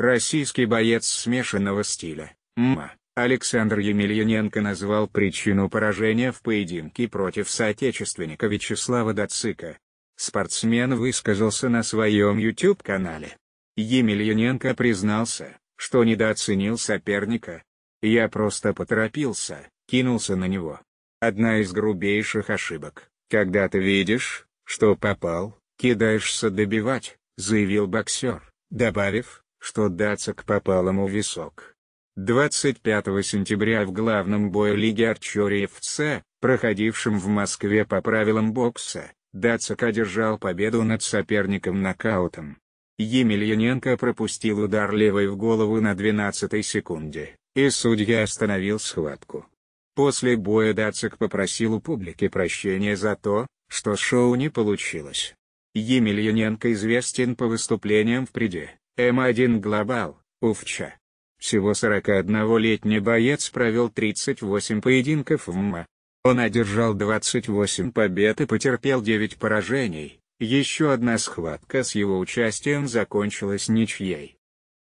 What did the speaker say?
Российский боец смешанного стиля, ММА, Александр Емельяненко назвал причину поражения в поединке против соотечественника Вячеслава Дацика. Спортсмен высказался на своем YouTube-канале. Емельяненко признался, что недооценил соперника. «Я просто поторопился, кинулся на него. Одна из грубейших ошибок, когда ты видишь, что попал, кидаешься добивать», — заявил боксер, добавив, что Дацик попал ему в висок. 25 сентября в главном бою Лиги Арчори ФЦ, проходившем в Москве по правилам бокса, Дацик одержал победу над соперником нокаутом. Емельяненко пропустил удар левой в голову на 12 секунде, и судья остановил схватку. После боя Дацик попросил у публики прощения за то, что шоу не получилось. Емельяненко известен по выступлениям в преде, М1 Глобал, Уфча. Всего 41-летний боец провел 38 поединков в ММА. Он одержал 28 побед и потерпел 9 поражений, еще одна схватка с его участием закончилась ничьей.